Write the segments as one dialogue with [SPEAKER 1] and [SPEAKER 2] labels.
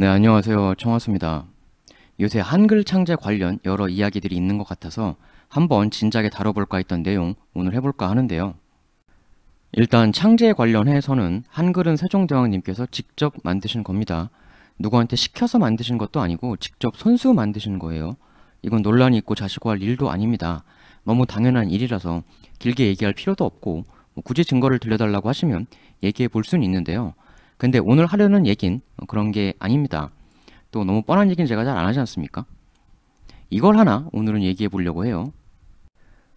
[SPEAKER 1] 네, 안녕하세요. 청하수입니다. 요새 한글 창제 관련 여러 이야기들이 있는 것 같아서 한번 진작에 다뤄볼까 했던 내용 오늘 해볼까 하는데요. 일단 창제에 관련해서는 한글은 세종대왕님께서 직접 만드신 겁니다. 누구한테 시켜서 만드신 것도 아니고 직접 손수 만드신 거예요. 이건 논란이 있고 자시고할 일도 아닙니다. 너무 당연한 일이라서 길게 얘기할 필요도 없고 뭐 굳이 증거를 들려달라고 하시면 얘기해 볼 수는 있는데요. 근데 오늘 하려는 얘긴 그런 게 아닙니다. 또 너무 뻔한 얘기는 제가 잘 안 하지 않습니까? 이걸 하나 오늘은 얘기해 보려고 해요.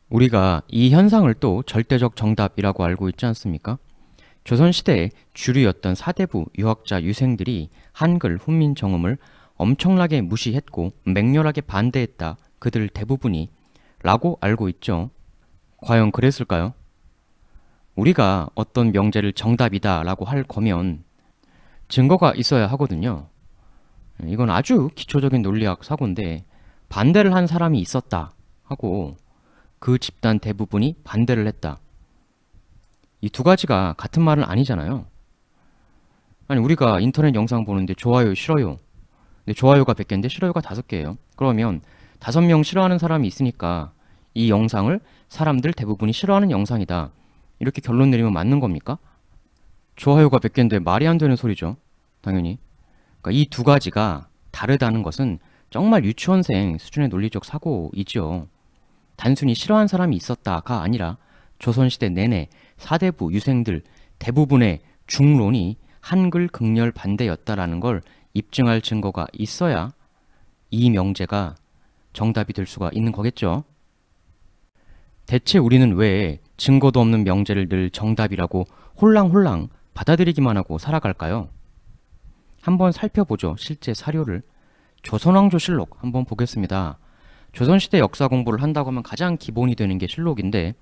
[SPEAKER 1] 우리가 이 현상을 또 절대적 정답이라고 알고 있지 않습니까? 조선시대에 주류였던 사대부 유학자 유생들이 한글 훈민정음을 엄청나게 무시했고 맹렬하게 반대했다 그들 대부분이 라고 알고 있죠. 과연 그랬을까요? 우리가 어떤 명제를 정답이다 라고 할 거면 증거가 있어야 하거든요. 이건 아주 기초적인 논리학 사고인데 반대를 한 사람이 있었다 하고 그 집단 대부분이 반대를 했다. 이 두 가지가 같은 말은 아니잖아요. 아니 우리가 인터넷 영상 보는데 좋아요 싫어요. 근데 좋아요가 100개인데 싫어요가 5개예요. 그러면 5명 싫어하는 사람이 있으니까 이 영상을 사람들 대부분이 싫어하는 영상이다. 이렇게 결론 내리면 맞는 겁니까? 좋아요가 100개인데 말이 안 되는 소리죠. 당연히. 그러니까 이두 가지가 다르다는 것은 정말 유치원생 수준의 논리적 사고이죠. 단순히 싫어하는 사람이 있었다가 아니라 조선시대 내내 사대부 유생들 대부분의 중론이 한글 극렬 반대였다라는 걸 입증할 증거가 있어야 이 명제가 정답이 될 수가 있는 거겠죠. 대체 우리는 왜 증거도 없는 명제를 늘 정답이라고 홀랑홀랑 받아들이기만 하고 살아갈까요? 한번 살펴보죠. 실제 사료를. 조선왕조 실록 한번 보겠습니다. 조선시대 역사 공부를 한다고 하면 가장 기본이 되는 게 실록인데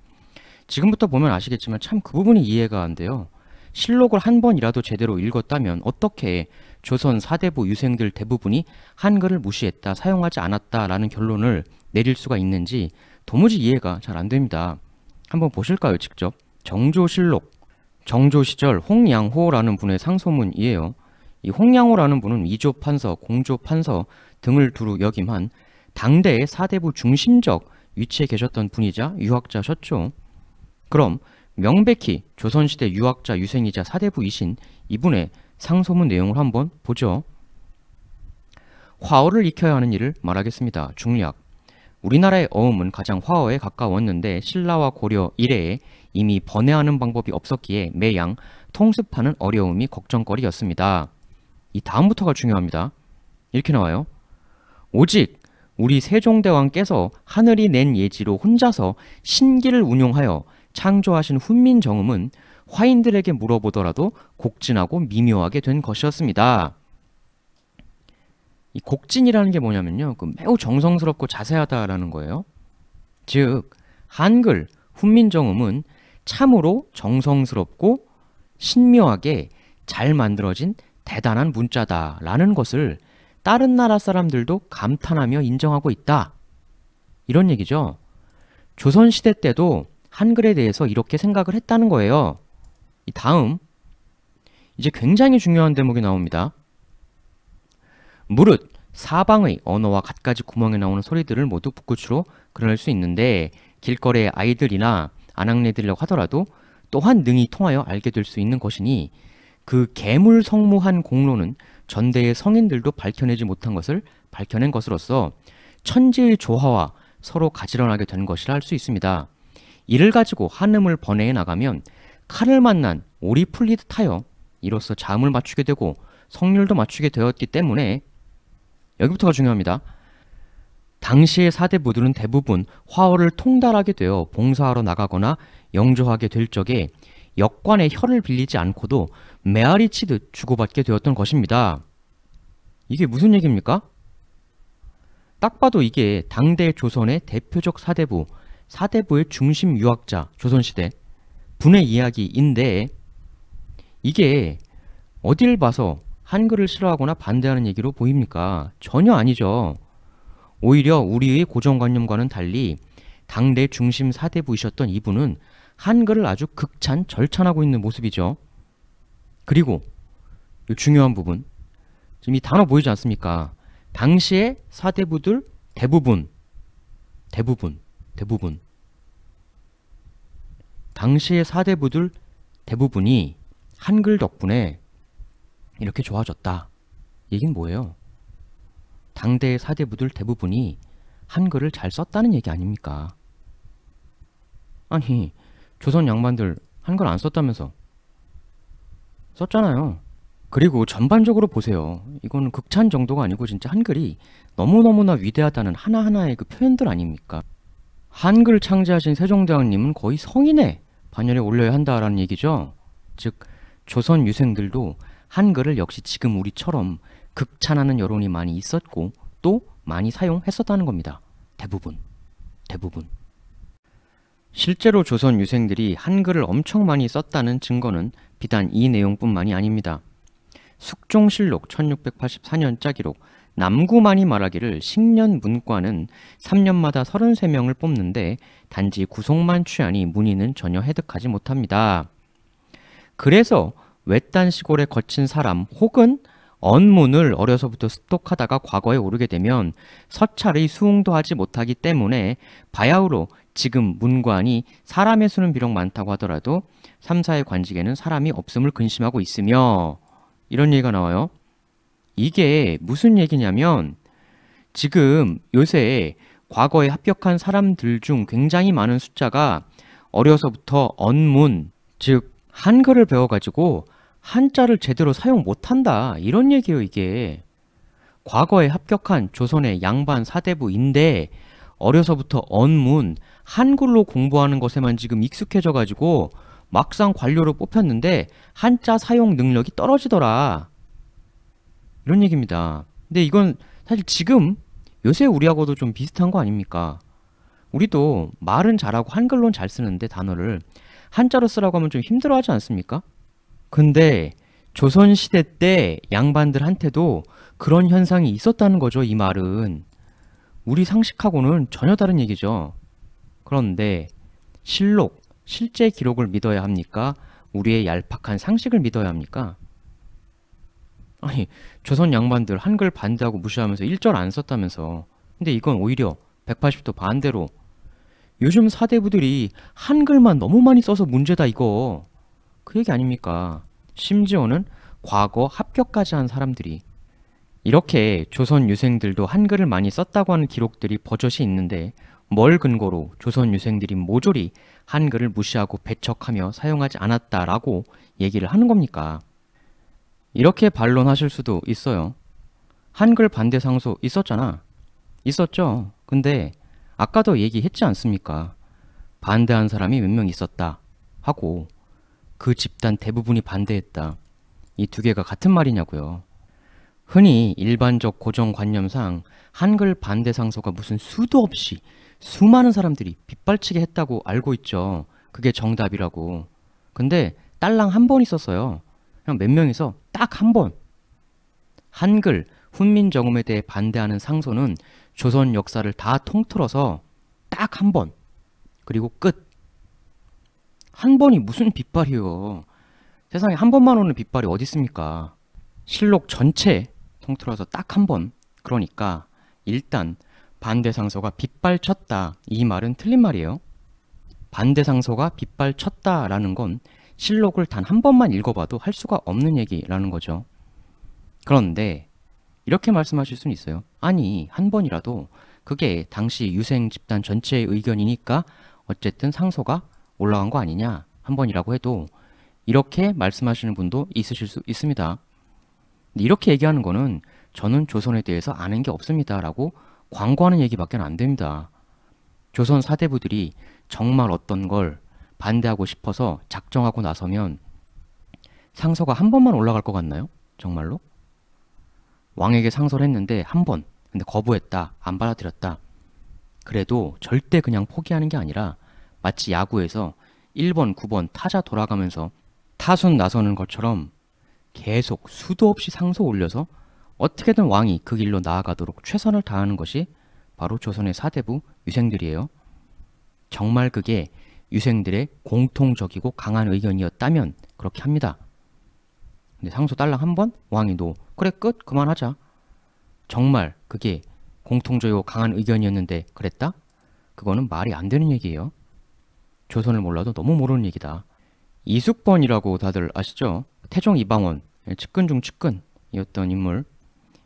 [SPEAKER 1] 지금부터 보면 아시겠지만 참 그 부분이 이해가 안 돼요. 실록을 한 번이라도 제대로 읽었다면 어떻게 조선 사대부 유생들 대부분이 한글을 무시했다, 사용하지 않았다라는 결론을 내릴 수가 있는지 도무지 이해가 잘 안 됩니다. 한번 보실까요, 직접? 정조실록. 정조 시절 홍양호라는 분의 상소문이에요. 이 홍양호라는 분은 이조 판서, 공조 판서 등을 두루 역임한 당대의 사대부 중심적 위치에 계셨던 분이자 유학자셨죠. 그럼 명백히 조선시대 유학자 유생이자 사대부이신 이분의 상소문 내용을 한번 보죠. 화어를 익혀야 하는 일을 말하겠습니다. 중략. 우리나라의 어음은 가장 화어에 가까웠는데 신라와 고려 이래에 이미 번외하는 방법이 없었기에 매양 통습하는 어려움이 걱정거리였습니다. 이 다음부터가 중요합니다. 이렇게 나와요. 오직 우리 세종대왕께서 하늘이 낸 예지로 혼자서 신기를 운용하여 창조하신 훈민정음은 화인들에게 물어보더라도 곡진하고 미묘하게 된 것이었습니다. 이 곡진이라는 게 뭐냐면요. 그 매우 정성스럽고 자세하다라는 거예요. 즉, 한글, 훈민정음은 참으로 정성스럽고 신묘하게 잘 만들어진 대단한 문자다라는 것을 다른 나라 사람들도 감탄하며 인정하고 있다. 이런 얘기죠. 조선시대 때도 한글에 대해서 이렇게 생각을 했다는 거예요. 다음, 이제 굉장히 중요한 대목이 나옵니다. 무릇 사방의 언어와 갖가지 구멍에 나오는 소리들을 모두 북구치로 그려낼 수 있는데 길거리의 아이들이나 아낙네들이라고 하더라도 또한 능히 통하여 알게 될 수 있는 것이니 그 괴물 성모한 공로는 전대의 성인들도 밝혀내지 못한 것을 밝혀낸 것으로서 천지의 조화와 서로 가지런하게 된 것이라 할 수 있습니다. 이를 가지고 한음을 번외해 나가면 칼을 만난 오리 풀리듯 하여 이로써 잠을 맞추게 되고 성률도 맞추게 되었기 때문에 여기부터가 중요합니다. 당시의 사대부들은 대부분 화어를 통달하게 되어 봉사하러 나가거나 영조하게 될 적에 역관의 혀를 빌리지 않고도 메아리치듯 주고받게 되었던 것입니다. 이게 무슨 얘기입니까? 딱 봐도 이게 당대 조선의 대표적 사대부, 사대부의 중심 유학자 조선시대 분의 이야기인데 이게 어딜 봐서 한글을 싫어하거나 반대하는 얘기로 보입니까? 전혀 아니죠. 오히려 우리의 고정관념과는 달리 당대 중심 사대부이셨던 이분은 한글을 아주 극찬, 절찬하고 있는 모습이죠. 그리고 중요한 부분 지금 이 단어 보이지 않습니까? 당시의 사대부들 대부분 대부분 대부분 당시의 사대부들 대부분이 한글 덕분에 이렇게 좋아졌다. 얘긴 뭐예요? 당대의 사대부들 대부분이 한글을 잘 썼다는 얘기 아닙니까? 아니 조선 양반들 한글 안 썼다면서 썼잖아요 그리고 전반적으로 보세요 이건 극찬 정도가 아니고 진짜 한글이 너무너무나 위대하다는 하나하나의 그 표현들 아닙니까 한글 창제하신 세종대왕님은 거의 성인의 반열에 올려야 한다라는 얘기죠 즉 조선 유생들도 한글을 역시 지금 우리처럼 극찬하는 여론이 많이 있었고 또 많이 사용했었다는 겁니다 대부분 대부분 실제로 조선 유생들이 한글을 엄청 많이 썼다는 증거는 비단 이 내용뿐만이 아닙니다. 숙종실록 1684년짜 기록 남구만이 말하기를 식년 문과는 3년마다 33명을 뽑는데 단지 구속만 취하니 문의는 전혀 해득하지 못합니다. 그래서 외딴 시골에 거친 사람 혹은 언문을 어려서부터 습득하다가 과거에 오르게 되면 서찰의 수응도 하지 못하기 때문에 바야흐로 지금 문관이 사람의 수는 비록 많다고 하더라도 3사의 관직에는 사람이 없음을 근심하고 있으며 이런 얘기가 나와요. 이게 무슨 얘기냐면 지금 요새 과거에 합격한 사람들 중 굉장히 많은 숫자가 어려서부터 언문, 즉 한글을 배워가지고 한자를 제대로 사용 못한다 이런 얘기예요 이게 과거에 합격한 조선의 양반 사대부인데 어려서부터 언문 한글로 공부하는 것에만 지금 익숙해져 가지고 막상 관료로 뽑혔는데 한자 사용 능력이 떨어지더라. 이런 얘기입니다. 근데 이건 사실 지금 요새 우리하고도 좀 비슷한 거 아닙니까? 우리도 말은 잘하고 한글로는잘 쓰는데 단어를 한자로 쓰라고 하면 좀 힘들어하지 않습니까? 근데 조선시대 때 양반들한테도 그런 현상이 있었다는 거죠, 이 말은. 우리 상식하고는 전혀 다른 얘기죠. 그런데 실록, 실제 기록을 믿어야 합니까? 우리의 얄팍한 상식을 믿어야 합니까? 아니, 조선 양반들 한글 반대하고 무시하면서 일절안 썼다면서. 근데 이건 오히려 180도 반대로 요즘 사대부들이 한글만 너무 많이 써서 문제다 이거. 그 얘기 아닙니까? 심지어는 과거 합격까지 한 사람들이 이렇게 조선 유생들도 한글을 많이 썼다고 하는 기록들이 버젓이 있는데 뭘 근거로 조선 유생들이 모조리 한글을 무시하고 배척하며 사용하지 않았다라고 얘기를 하는 겁니까? 이렇게 반론하실 수도 있어요. 한글 반대 상소 있었잖아. 있었죠. 근데 아까도 얘기했지 않습니까? 반대한 사람이 몇 명 있었다 하고 그 집단 대부분이 반대했다. 이 두 개가 같은 말이냐고요. 흔히 일반적 고정관념상 한글 반대 상소가 무슨 수도 없이 수많은 사람들이 빗발치게 했다고 알고 있죠. 그게 정답이라고. 근데 딸랑 한 번 있었어요. 그냥 몇 명이서 딱 한 번. 한글 훈민정음에 대해 반대하는 상소는 조선 역사를 다 통틀어서 딱 한 번. 그리고 끝. 한 번이 무슨 빗발이요. 세상에 한 번만 오는 빗발이 어디 있습니까? 실록 전체 통틀어서 딱 한 번. 그러니까 일단 반대상서가 빗발쳤다. 이 말은 틀린 말이에요. 반대상서가 빗발쳤다라는 건 실록을 단 한 번만 읽어봐도 할 수가 없는 얘기라는 거죠. 그런데 이렇게 말씀하실 수는 있어요. 아니, 한 번이라도 그게 당시 유생 집단 전체의 의견이니까 어쨌든 상소가 올라간 거 아니냐 한 번이라고 해도 이렇게 말씀하시는 분도 있으실 수 있습니다. 이렇게 얘기하는 거는 저는 조선에 대해서 아는 게 없습니다라고 광고하는 얘기밖에 안 됩니다. 조선 사대부들이 정말 어떤 걸 반대하고 싶어서 작정하고 나서면 상서가 한 번만 올라갈 것 같나요? 정말로? 왕에게 상서를 했는데 한 번, 근데 거부했다, 안 받아들였다. 그래도 절대 그냥 포기하는 게 아니라 마치 야구에서 1번, 9번 타자 돌아가면서 타순 나서는 것처럼 계속 수도 없이 상소 올려서 어떻게든 왕이 그 길로 나아가도록 최선을 다하는 것이 바로 조선의 사대부 유생들이에요. 정말 그게 유생들의 공통적이고 강한 의견이었다면 그렇게 합니다. 근데 상소 딸랑 한번 왕이 노 그래 끝 그만하자. 정말 그게 공통적이고 강한 의견이었는데 그랬다? 그거는 말이 안 되는 얘기예요. 조선을 몰라도 너무 모르는 얘기다. 이숙번이라고 다들 아시죠? 태종 이방원, 예, 측근 중 측근이었던 인물,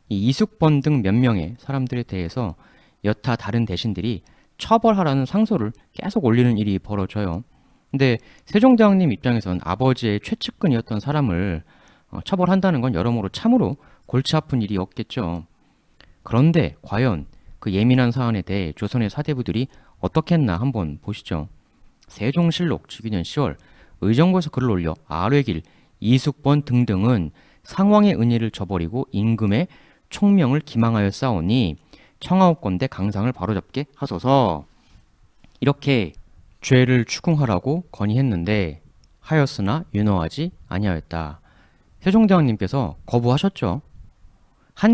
[SPEAKER 1] 이 이숙번 등 몇 명의 사람들에 대해서 여타 다른 대신들이 처벌하라는 상소를 계속 올리는 일이 벌어져요. 근데 세종대왕님 입장에선 아버지의 최측근이었던 사람을 어, 처벌한다는 건 여러모로 참으로 골치 아픈 일이었겠죠. 그런데 과연 그 예민한 사안에 대해 조선의 사대부들이 어떻게 했나 한번 보시죠. 세종실록 12년 10월 의정부에서 글을 올려 아뢰길 이숙번 등등은 상황의 은혜를 저버리고 임금의 총명을 기망하여 싸우니 청하옵건대 강상을 바로잡게 하소서 이렇게 죄를 추궁하라고 건의했는데 하였으나 윤호하지 아니하였다. 세종대왕님께서 거부하셨죠.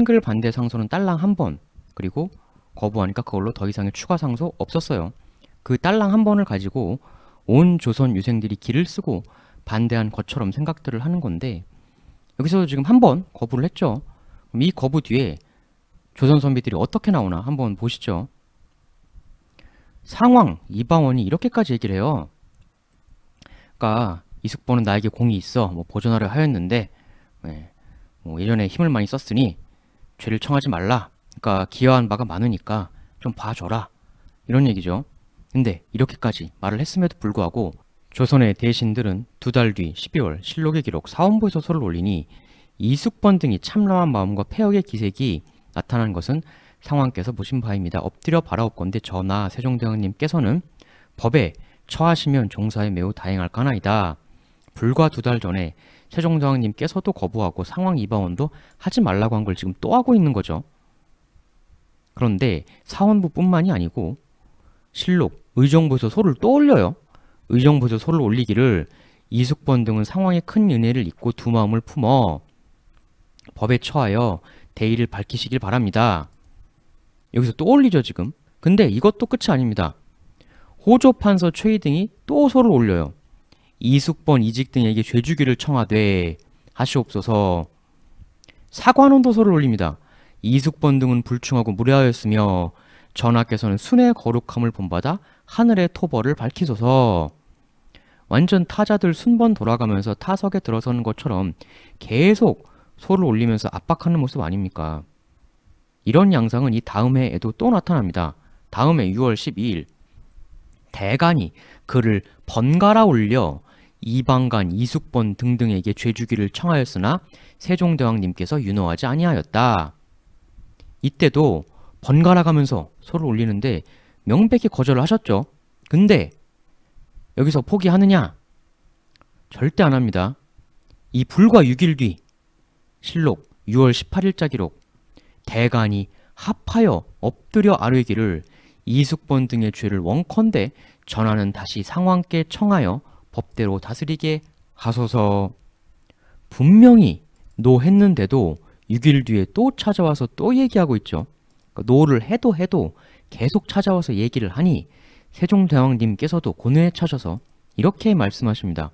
[SPEAKER 1] 한글 반대 상소는 딸랑 한 번 그리고 거부하니까 그걸로 더 이상의 추가 상소 없었어요. 그 딸랑 한 번을 가지고 온 조선 유생들이 길을 쓰고 반대한 것처럼 생각들을 하는 건데 여기서 도 지금 한번 거부를 했죠. 그럼 이 거부 뒤에 조선 선비들이 어떻게 나오나 한번 보시죠. 상황 이방원이 이렇게까지 얘기를 해요. 그러니까 이숙보는 나에게 공이 있어 뭐 보존하려 하였는데 예, 뭐 예전에 힘을 많이 썼으니 죄를 청하지 말라. 그러니까 기여한 바가 많으니까 좀 봐줘라. 이런 얘기죠. 근데 이렇게까지 말을 했음에도 불구하고 조선의 대신들은 두 달 뒤 12월 실록의 기록 사원부에서소를 올리니 이숙번 등이 참람한 마음과 폐역의 기색이 나타난 것은 상황께서 보신 바입니다. 엎드려 바라옵건데 저나 세종대왕님께서는 법에 처하시면 종사에 매우 다행할 까나이다. 불과 두 달 전에 세종대왕님께서도 거부하고 상황 이방원도 하지 말라고 한 걸 지금 또 하고 있는 거죠. 그런데 사원부뿐만이 아니고 실록, 의정부에서 소를 또 올려요. 의정부조 소를 올리기를 이숙번 등은 상황에 큰 은혜를 입고 두 마음을 품어 법에 처하여 대의를 밝히시길 바랍니다. 여기서 또 올리죠 지금. 근데 이것도 끝이 아닙니다. 호조 판서 최희 등이 또 소를 올려요. 이숙번 이직 등에게 죄주기를 청하되 하시옵소서 사관원 도소를 올립니다. 이숙번 등은 불충하고 무례하였으며 전하께서는 순의 거룩함을 본받아 하늘의 토벌을 밝히소서 완전 타자들 순번 돌아가면서 타석에 들어서는 것처럼 계속 소를 올리면서 압박하는 모습 아닙니까? 이런 양상은 이 다음 해에도 또 나타납니다. 다음 해 6월 12일 대간이 그를 번갈아 올려 이방간, 이숙번 등등에게 죄주기를 청하였으나 세종대왕님께서 윤호하지 아니하였다. 이때도 번갈아 가면서 소를 올리는데 명백히 거절을 하셨죠. 근데 여기서 포기하느냐? 절대 안 합니다. 이 불과 6일 뒤 실록 6월 18일자 기록 대간이 합하여 엎드려 아뢰기를 이숙본 등의 죄를 원컨대 전하는 다시 상황께 청하여 법대로 다스리게 하소서 분명히 노했는데도 6일 뒤에 또 찾아와서 또 얘기하고 있죠. 그러니까 노를 해도 해도 계속 찾아와서 얘기를 하니 세종대왕님께서도 고뇌에 차셔서 이렇게 말씀하십니다.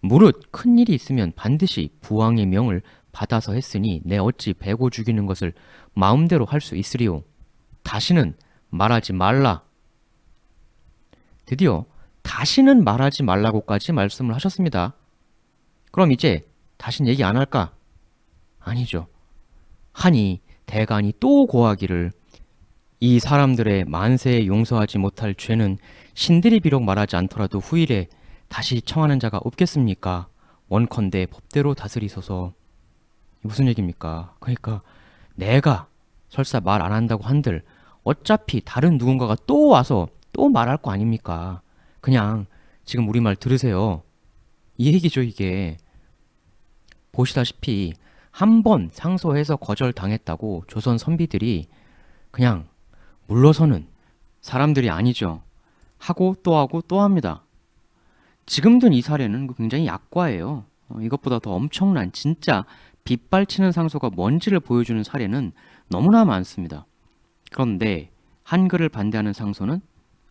[SPEAKER 1] 무릇 큰 일이 있으면 반드시 부왕의 명을 받아서 했으니 내 어찌 배고 죽이는 것을 마음대로 할 수 있으리오. 다시는 말하지 말라. 드디어 다시는 말하지 말라고까지 말씀을 하셨습니다. 그럼 이제 다신 얘기 안 할까? 아니죠. 하니 대간이 또 고하기를 이 사람들의 만세에 용서하지 못할 죄는 신들이 비록 말하지 않더라도 후일에 다시 청하는 자가 없겠습니까? 원컨대 법대로 다스리소서. 무슨 얘기입니까? 그러니까 내가 설사 말 안 한다고 한들 어차피 다른 누군가가 또 와서 또 말할 거 아닙니까? 그냥 지금 우리 말 들으세요. 이 얘기죠, 이게. 보시다시피 한 번 상소해서 거절당했다고 조선 선비들이 그냥 물러서는 사람들이 아니죠. 하고 또 하고 또 합니다. 지금도 이 사례는 굉장히 약과예요. 어, 이것보다 더 엄청난 진짜 빗발치는 상소가 뭔지를 보여주는 사례는 너무나 많습니다. 그런데 한글을 반대하는 상소는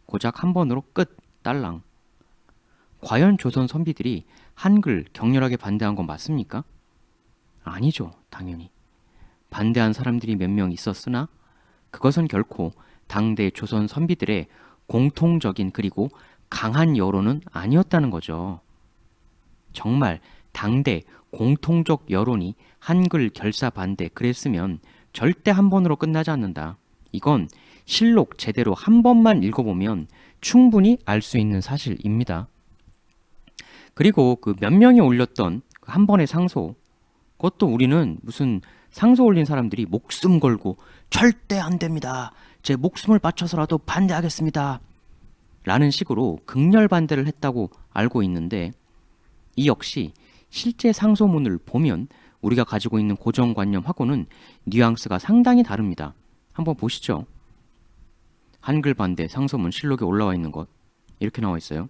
[SPEAKER 1] 고작 한 번으로 끝 딸랑. 과연 조선 선비들이 한글 격렬하게 반대한 건 맞습니까? 아니죠, 당연히. 반대한 사람들이 몇 명 있었으나 그것은 결코 당대 조선 선비들의 공통적인 그리고 강한 여론은 아니었다는 거죠. 정말 당대 공통적 여론이 한글 결사 반대 그랬으면 절대 한 번으로 끝나지 않는다. 이건 실록 제대로 한 번만 읽어보면 충분히 알 수 있는 사실입니다. 그리고 그 몇 명이 올렸던 그 한 번의 상소, 그것도 우리는 무슨 상소 올린 사람들이 목숨 걸고 절대 안 됩니다. 제 목숨을 바쳐서라도 반대하겠습니다. 라는 식으로 극렬 반대를 했다고 알고 있는데 이 역시 실제 상소문을 보면 우리가 가지고 있는 고정관념하고는 뉘앙스가 상당히 다릅니다. 한번 보시죠. 한글 반대 상소문 실록에 올라와 있는 것 이렇게 나와 있어요.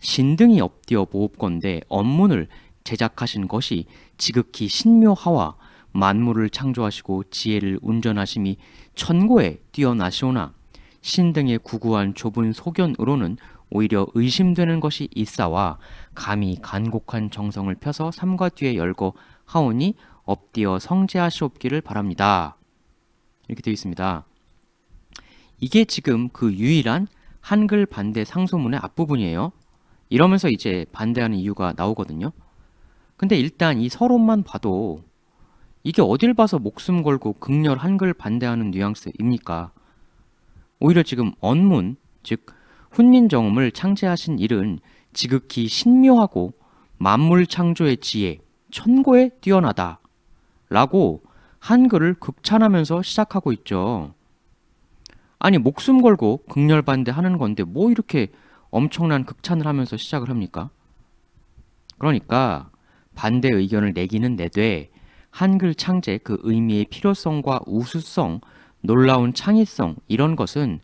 [SPEAKER 1] 신등이 엎디어 보호권데 업문을 제작하신 것이 지극히 신묘하와 만물을 창조하시고 지혜를 운전하심이 천고에 뛰어나시오나 신 등의 구구한 좁은 소견으로는 오히려 의심되는 것이 있사와 감히 간곡한 정성을 펴서 삼과 뒤에 열고 하오니 엎디어 성제하시옵기를 바랍니다. 이렇게 되어 있습니다. 이게 지금 그 유일한 한글 반대 상소문의 앞부분이에요. 이러면서 이제 반대하는 이유가 나오거든요. 근데 일단 이 서론만 봐도 이게 어딜 봐서 목숨 걸고 극렬 한글 반대하는 뉘앙스입니까? 오히려 지금 언문, 즉 훈민정음을 창제하신 일은 지극히 신묘하고 만물 창조의 지혜, 천고에 뛰어나다 라고 한글을 극찬하면서 시작하고 있죠. 아니 목숨 걸고 극렬 반대하는 건데 뭐 이렇게 엄청난 극찬을 하면서 시작을 합니까? 그러니까 반대 의견을 내기는 내되 한글 창제 그 의미의 필요성과 우수성, 놀라운 창의성 이런 것은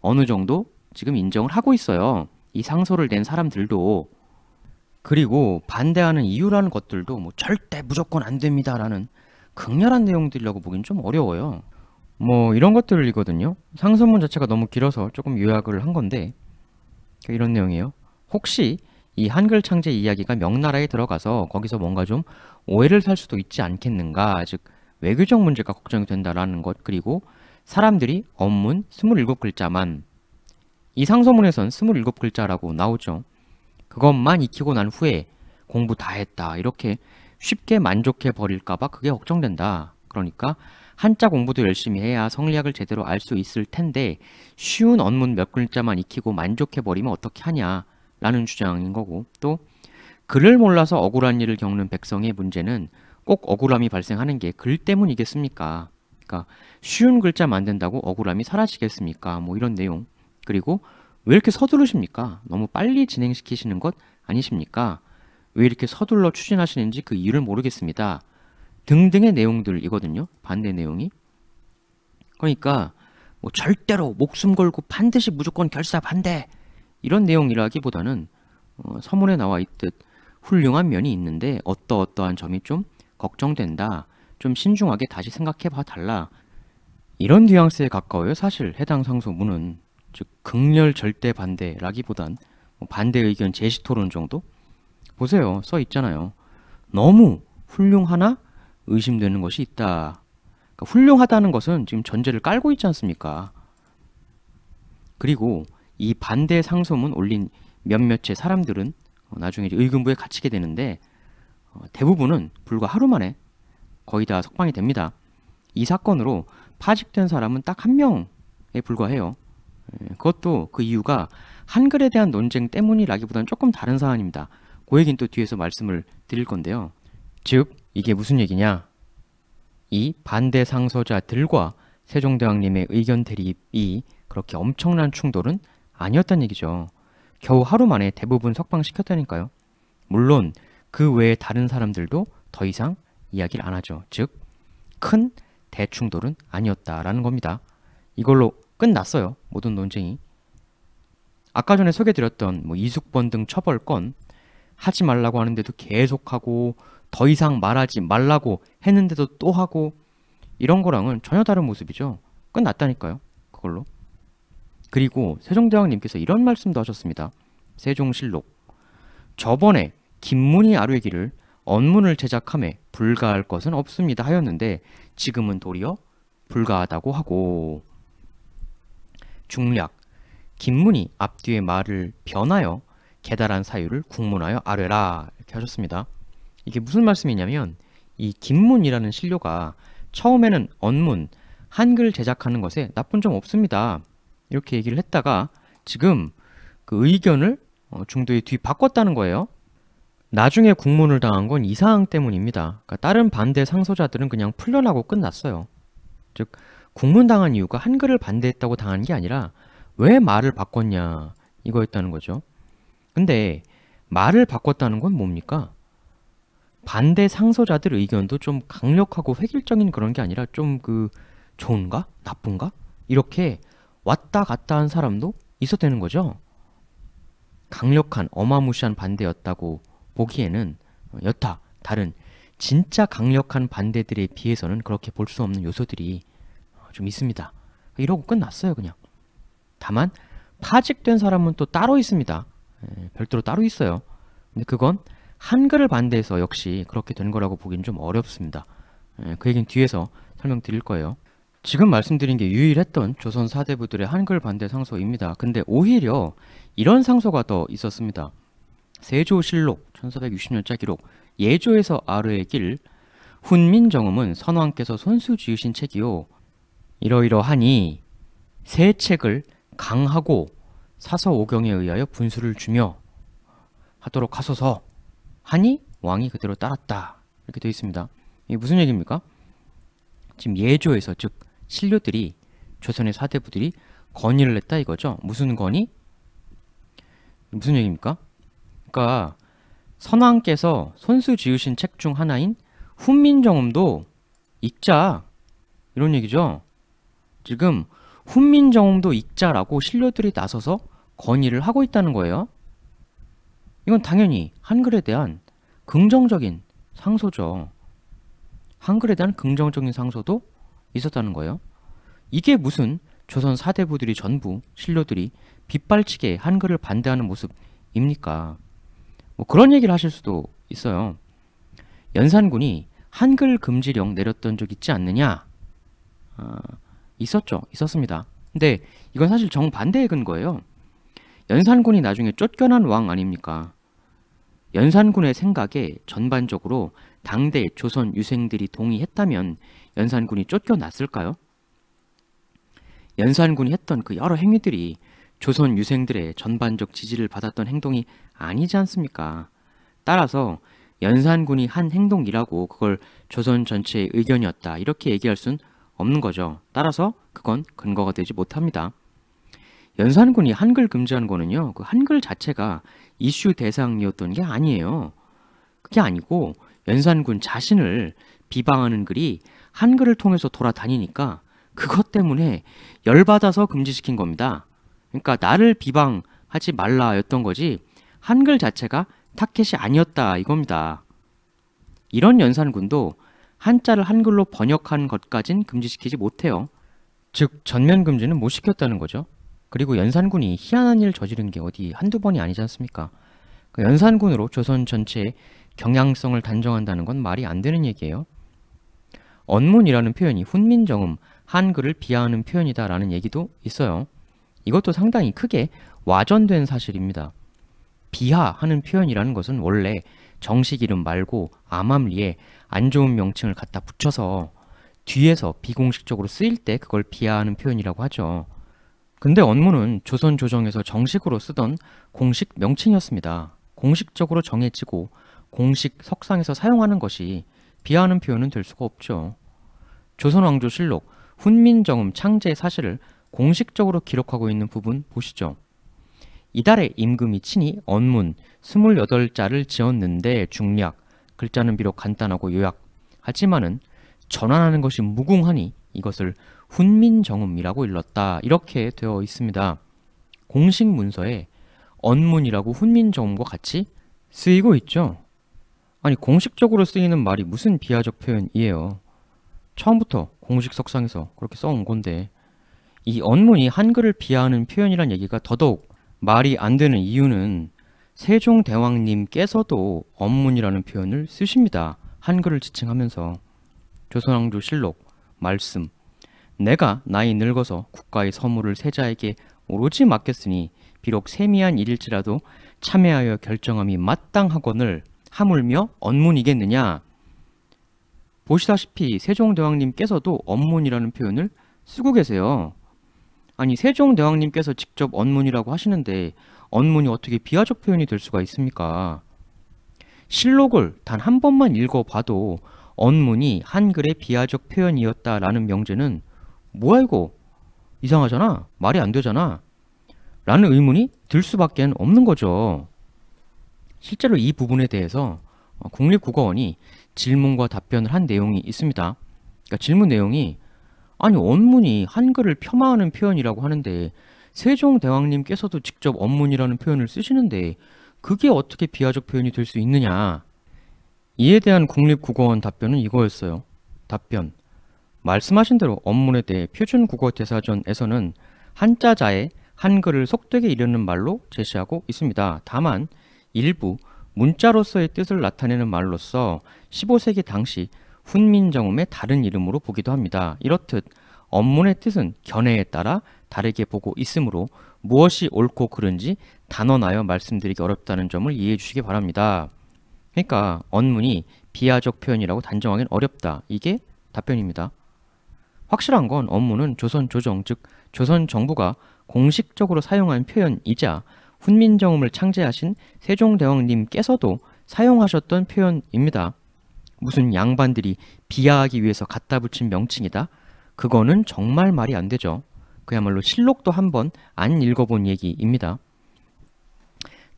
[SPEAKER 1] 어느 정도 지금 인정을 하고 있어요. 이 상소를 낸 사람들도 그리고 반대하는 이유라는 것들도 뭐 절대 무조건 안 됩니다라는 극렬한 내용들이라고 보긴 좀 어려워요. 뭐 이런 것들을읽거든요 상소문 자체가 너무 길어서 조금 요약을 한 건데 그 이런 내용이에요. 혹시 이 한글 창제 이야기가 명나라에 들어가서 거기서 뭔가 좀 오해를 살 수도 있지 않겠는가 즉 외교적 문제가 걱정이 된다라는 것 그리고 사람들이 언문 27글자만 이 상소문에선 27글자라고 나오죠. 그것만 익히고 난 후에 공부 다 했다 이렇게 쉽게 만족해 버릴까봐 그게 걱정된다. 그러니까 한자 공부도 열심히 해야 성리학을 제대로 알 수 있을 텐데 쉬운 언문 몇 글자만 익히고 만족해 버리면 어떻게 하냐라는 주장인 거고 또 글을 몰라서 억울한 일을 겪는 백성의 문제는 꼭 억울함이 발생하는 게 글 때문이겠습니까? 그러니까 쉬운 글자 만든다고 억울함이 사라지겠습니까? 뭐 이런 내용. 그리고 왜 이렇게 서두르십니까? 너무 빨리 진행시키시는 것 아니십니까? 왜 이렇게 서둘러 추진하시는지 그 이유를 모르겠습니다. 등등의 내용들이거든요. 반대 내용이. 그러니까 뭐 절대로 목숨 걸고 반드시 무조건 결사 반대 이런 내용이라기보다는 어, 서문에 나와 있듯 훌륭한 면이 있는데 어떠어떠한 점이 좀 걱정된다. 좀 신중하게 다시 생각해 봐 달라. 이런 뉘앙스에 가까워요. 사실 해당 상소문은 즉 극렬 절대 반대라기보단 뭐 반대 의견 제시 토론 정도? 보세요. 써 있잖아요. 너무 훌륭하나 의심되는 것이 있다. 그러니까 훌륭하다는 것은 지금 전제를 깔고 있지 않습니까? 그리고 이 반대 상소문 올린 몇몇의 사람들은 나중에 의금부에 갇히게 되는데 어, 대부분은 불과 하루 만에 거의 다 석방이 됩니다. 이 사건으로 파직된 사람은 딱 한 명에 불과해요. 예, 그것도 그 이유가 한글에 대한 논쟁 때문이라기보다는 조금 다른 사안입니다. 그 얘기는 또 뒤에서 말씀을 드릴 건데요. 즉, 이게 무슨 얘기냐? 이 반대 상서자들과 세종대왕님의 의견 대립이 그렇게 엄청난 충돌은 아니었다는 얘기죠. 겨우 하루 만에 대부분 석방시켰다니까요. 물론 그 외에 다른 사람들도 더 이상 이야기를 안 하죠. 즉, 큰 대충돌은 아니었다라는 겁니다. 이걸로 끝났어요. 모든 논쟁이. 아까 전에 소개드렸던 뭐 이숙번 등 처벌 건 하지 말라고 하는데도 계속하고 더 이상 말하지 말라고 했는데도 또 하고 이런 거랑은 전혀 다른 모습이죠. 끝났다니까요. 그걸로. 그리고 세종대왕님께서 이런 말씀도 하셨습니다. 세종실록 저번에 김문희 아뢰기를 언문을 제작함에 불가할 것은 없습니다 하였는데 지금은 도리어 불가하다고 하고 중략 김문희 앞뒤의 말을 변하여 계달한 사유를 국문하여 아뢰라 이렇게 하셨습니다. 이게 무슨 말씀이냐면 이 김문이라는 신료가 처음에는 언문 한글 제작하는 것에 나쁜 점 없습니다. 이렇게 얘기를 했다가 지금 그 의견을 어, 중도에 뒤바꿨다는 거예요. 나중에 국문을 당한 건이 사항 때문입니다. 그러니까 다른 반대 상소자들은 그냥 풀려나고 끝났어요. 즉 국문 당한 이유가 한글을 반대했다고 당한 게 아니라 왜 말을 바꿨냐 이거였다는 거죠. 근데 말을 바꿨다는 건 뭡니까? 반대 상소자들 의견도 좀 강력하고 획일적인 그런 게 아니라 좀 그 좋은가? 나쁜가? 이렇게 왔다 갔다 한 사람도 있었다는 거죠. 강력한 어마무시한 반대였다고 보기에는 어, 여타 다른 진짜 강력한 반대들에 비해서는 그렇게 볼 수 없는 요소들이 어, 좀 있습니다. 이러고 끝났어요 그냥. 다만 파직된 사람은 또 따로 있습니다. 예, 별도로 따로 있어요. 근데 그건 한글을 반대해서 역시 그렇게 된 거라고 보기는 좀 어렵습니다. 예, 그 얘기는 뒤에서 설명드릴 거예요. 지금 말씀드린 게 유일했던 조선 사대부들의 한글 반대 상소입니다. 근데 오히려 이런 상소가 더 있었습니다. 세조실록 1460년자 기록 예조에서 아뢰의 길 훈민정음은 선왕께서 손수 지으신 책이요 이러이러하니 새 책을 강하고 사서오경에 의하여 분수를 주며 하도록 하소서 하니 왕이 그대로 따랐다 이렇게 되어 있습니다. 이게 무슨 얘기입니까? 지금 예조에서 즉 신료들이 조선의 사대부들이 건의를 했다 이거죠. 무슨 건의? 무슨 얘기입니까? 그러니까 선왕께서 손수 지으신 책 중 하나인 훈민정음도 읽자 이런 얘기죠. 지금 훈민정음도 읽자라고 신료들이 나서서 건의를 하고 있다는 거예요. 이건 당연히 한글에 대한 긍정적인 상소죠. 한글에 대한 긍정적인 상소도 있었다는 거예요. 이게 무슨 조선 사대부들이 전부 신료들이 빗발치게 한글을 반대하는 모습입니까? 뭐 그런 얘기를 하실 수도 있어요. 연산군이 한글 금지령 내렸던 적 있지 않느냐? 아, 있었죠. 있었습니다. 근데 이건 사실 정반대의 근거예요. 연산군이 나중에 쫓겨난 왕 아닙니까? 연산군의 생각에 전반적으로 당대 조선 유생들이 동의했다면 연산군이 쫓겨났을까요? 연산군이 했던 그 여러 행위들이 조선 유생들의 전반적 지지를 받았던 행동이 아니지 않습니까? 따라서 연산군이 한 행동이라고 그걸 조선 전체의 의견이었다 이렇게 얘기할 순 없는 거죠. 따라서 그건 근거가 되지 못합니다. 연산군이 한글 금지한 거는요. 그 한글 자체가 이슈 대상이었던 게 아니에요. 그게 아니고 연산군 자신을 비방하는 글이 한글을 통해서 돌아다니니까 그것 때문에 열받아서 금지시킨 겁니다. 그러니까 나를 비방하지 말라였던 거지 한글 자체가 타켓이 아니었다 이겁니다. 이런 연산군도 한자를 한글로 번역한 것까진 금지시키지 못해요. 즉 전면 금지는 못 시켰다는 거죠. 그리고 연산군이 희한한 일 저지른 게 어디 한두 번이 아니지 않습니까? 그 연산군으로 조선 전체의 경향성을 단정한다는 건 말이 안 되는 얘기예요. 언문이라는 표현이 훈민정음, 한글을 비하하는 표현이다라는 얘기도 있어요. 이것도 상당히 크게 와전된 사실입니다. 비하하는 표현이라는 것은 원래 정식 이름 말고 암암리에 안 좋은 명칭을 갖다 붙여서 뒤에서 비공식적으로 쓰일 때 그걸 비하하는 표현이라고 하죠. 근데 언문은 조선 조정에서 정식으로 쓰던 공식 명칭이었습니다. 공식적으로 정해지고 공식 석상에서 사용하는 것이 비하하는 표현은 될 수가 없죠. 조선왕조실록 훈민정음 창제 사실을 공식적으로 기록하고 있는 부분 보시죠. 이달에 임금이 친히 언문 28자를 지었는데 중략, 글자는 비록 간단하고 요약, 하지만은 전환하는 것이 무궁하니 이것을 훈민정음이라고 일렀다. 이렇게 되어 있습니다. 공식 문서에 언문이라고 훈민정음과 같이 쓰이고 있죠. 아니 공식적으로 쓰이는 말이 무슨 비하적 표현이에요. 처음부터 공식 석상에서 그렇게 써온 건데 이 언문이 한글을 비하하는 표현이란 얘기가 더더욱 말이 안 되는 이유는 세종대왕님께서도 언문이라는 표현을 쓰십니다. 한글을 지칭하면서 조선왕조 실록, 말씀 내가 나이 늙어서 국가의 서물을 세자에게 오로지 맡겼으니 비록 세미한 일일지라도 참여하여 결정함이 마땅하거늘 하물며 언문이겠느냐 보시다시피 세종대왕님께서도 언문이라는 표현을 쓰고 계세요. 아니 세종대왕님께서 직접 언문이라고 하시는데 언문이 어떻게 비하적 표현이 될 수가 있습니까? 실록을 단 한 번만 읽어봐도 언문이 한글의 비하적 표현이었다라는 명제는 뭐야 이거 이상하잖아 말이 안 되잖아 라는 의문이 들 수밖에 없는 거죠. 실제로 이 부분에 대해서 어, 국립국어원이 질문과 답변을 한 내용이 있습니다. 그러니까 질문 내용이 아니 원문이 한글을 폄하하는 표현이라고 하는데 세종대왕님께서도 직접 원문이라는 표현을 쓰시는데 그게 어떻게 비하적 표현이 될 수 있느냐 이에 대한 국립국어원 답변은 이거였어요. 답변 말씀하신 대로 원문에 대해 표준국어대사전에서는 한자자에 한글을 속되게 이르는 말로 제시하고 있습니다. 다만 일부 문자로서의 뜻을 나타내는 말로서 15세기 당시 훈민정음의 다른 이름으로 보기도 합니다. 이렇듯 언문의 뜻은 견해에 따라 다르게 보고 있으므로 무엇이 옳고 그른지 단언하여 말씀드리기 어렵다는 점을 이해해 주시기 바랍니다. 그러니까 언문이 비하적 표현이라고 단정하기는 어렵다. 이게 답변입니다. 확실한 건 언문은 조선 조정 즉 조선 정부가 공식적으로 사용한 표현이자 훈민정음을 창제하신 세종대왕님께서도 사용하셨던 표현입니다. 무슨 양반들이 비하하기 위해서 갖다 붙인 명칭이다? 그거는 정말 말이 안 되죠. 그야말로 실록도 한 번 안 읽어본 얘기입니다.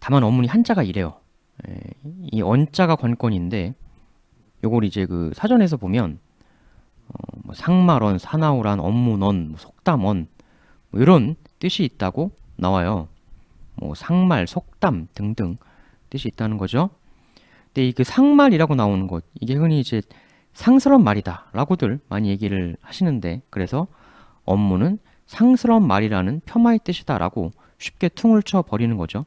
[SPEAKER 1] 다만 어문이 한자가 이래요. 예, 이 언자가 관건인데 요걸 이제 그 사전에서 보면 어, 뭐 상마론, 사나우란, 업문원, 뭐 속담원 뭐 이런 뜻이 있다고 나와요. 뭐 상말, 속담 등등 뜻이 있다는 거죠. 근데 이 그 상말이라고 나오는 것 이게 흔히 이제 상스러운 말이다 라고들 많이 얘기를 하시는데 그래서 업무는 상스러운 말이라는 폄하의 뜻이다 라고 쉽게 퉁을 쳐 버리는 거죠.